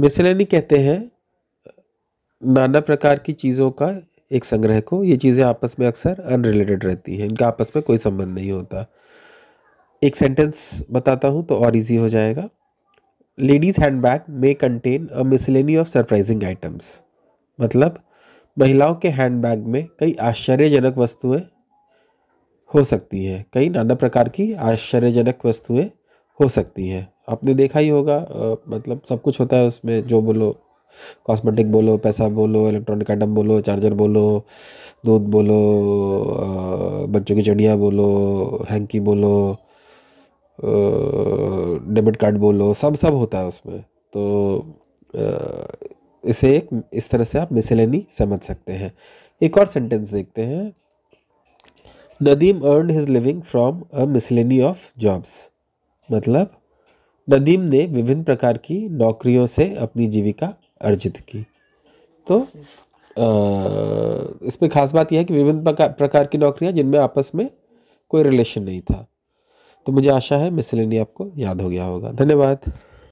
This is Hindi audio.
मिसलैनी कहते हैं नाना प्रकार की चीज़ों का एक संग्रह को ये चीज़ें आपस में अक्सर अनरिलेटेड रहती हैं इनका आपस में कोई संबंध नहीं होता एक सेंटेंस बताता हूँ तो और इजी हो जाएगा ladies handbag may contain a miscellany of surprising items मतलब महिलाओं के हैंडबैग में कई आश्चर्यजनक वस्तुएं हो सकती हैं कई नाना प्रकार की आश्चर्यजनक वस्तुएं हो सकती हैं आपने देखा ही होगा आ, मतलब सब कुछ होता है उसमें जो बोलो कॉस्मेटिक बोलो पैसा बोलो इलेक्ट्रॉनिक आइटम बोलो चार्जर बोलो दूध बोलो आ, बच्चों की चिड़िया बोलो हैंकी बोलो डेबिट कार्ड बोलो सब सब होता है उसमें तो आ, इसे एक इस तरह से आप मिसलनी समझ सकते हैं एक और सेंटेंस देखते हैं Nadeem earn his living from a miscellany of jobs मतलब नदीम ने विभिन्न प्रकार की नौकरियों से अपनी जीविका अर्जित की तो इसमें खास बात यह है कि विभिन्न प्रकार की नौकरियां जिनमें आपस में कोई रिलेशन नहीं था तो मुझे आशा है मिसलिनी आपको याद हो गया होगा धन्यवाद